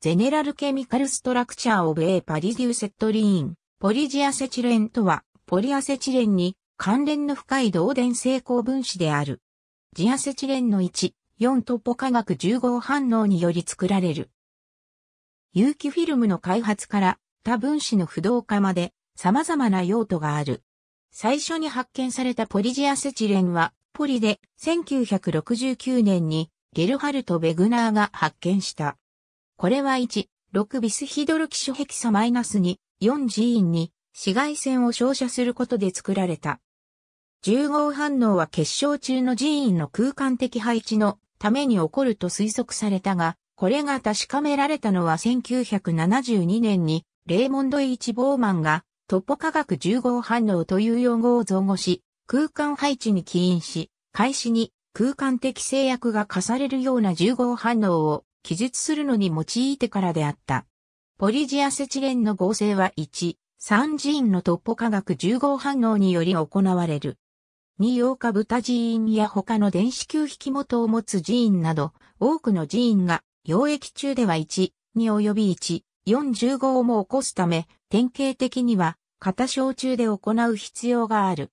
ゼネラルケミカルストラクチャーオブエーパリデューセットリーン、ポリジアセチレンとは、ポリアセチレンに関連の深い導電性高分子である。ジアセチレンの1、4トポ化学10号反応により作られる。有機フィルムの開発から多分子の不動化まで様々な用途がある。最初に発見されたポリジアセチレンは、ポリで1969年にゲルハルト・ベグナーが発見した。これは1、6ビスヒドル基礎ヘキサマイナス -2、4寺院に紫外線を照射することで作られた。重合反応は結晶中の寺院の空間的配置のために起こると推測されたが、これが確かめられたのは1972年にレーモンド・イチ・ボーマンがトポ科学重合反応という用語を造語し、空間配置に起因し、開始に空間的制約が課されるような重合反応を記述するのに用いてからであった。ポリジアセチレンの合成は1、三寺院の突破化学10号反応により行われる。二陽化豚寺院や他の電子球引元を持つ寺院など、多くの寺院が、溶液中では1、2及び1、4、1をも起こすため、典型的には、片小中で行う必要がある。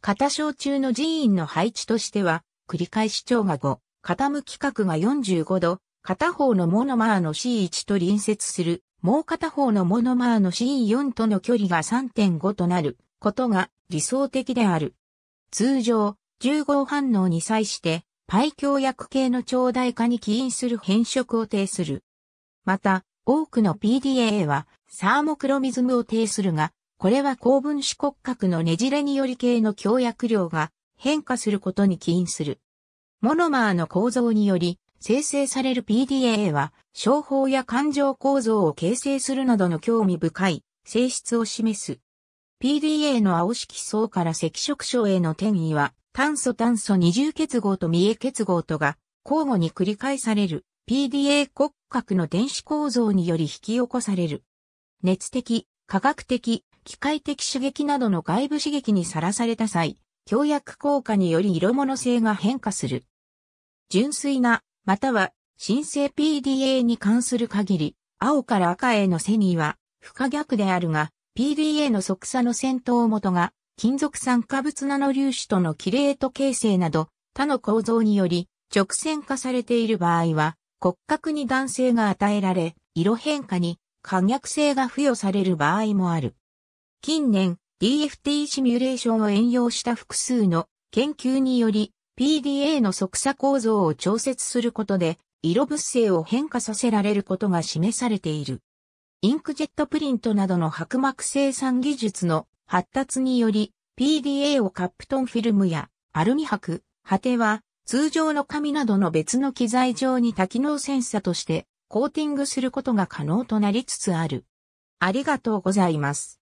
片小中の寺院の配置としては、繰り返し長が5、傾き角が45度、片方のモノマーの C1 と隣接する、もう片方のモノマーの C4 との距離が3.5となることが理想的である。通常、1合反応に際して、パイ強薬系の超大化に起因する変色を呈する。また、多くの PDA はサーモクロミズムを呈するが、これは高分子骨格のねじれにより系の強薬量が変化することに起因する。モノマーの構造により、生成される PDA は、商法や感情構造を形成するなどの興味深い性質を示す。PDA の青色層から赤色症への転移は、炭素炭素二重結合と三重結合とが交互に繰り返される PDA 骨格の電子構造により引き起こされる。熱的、科学的、機械的刺激などの外部刺激にさらされた際、強薬効果により色物性が変化する。純粋なまたは申請 PDA に関する限り、青から赤へのセニーは不可逆であるが、PDA の即座の先頭元が金属酸化物ナノ粒子とのキレート形成など他の構造により直線化されている場合は骨格に弾性が与えられ、色変化に可逆性が付与される場合もある。近年、DFT シミュレーションを援用した複数の研究により、PDA の速差構造を調節することで、色物性を変化させられることが示されている。インクジェットプリントなどの薄膜生産技術の発達により、PDA をカップトンフィルムやアルミ箔、果ては通常の紙などの別の機材上に多機能センサとしてコーティングすることが可能となりつつある。ありがとうございます。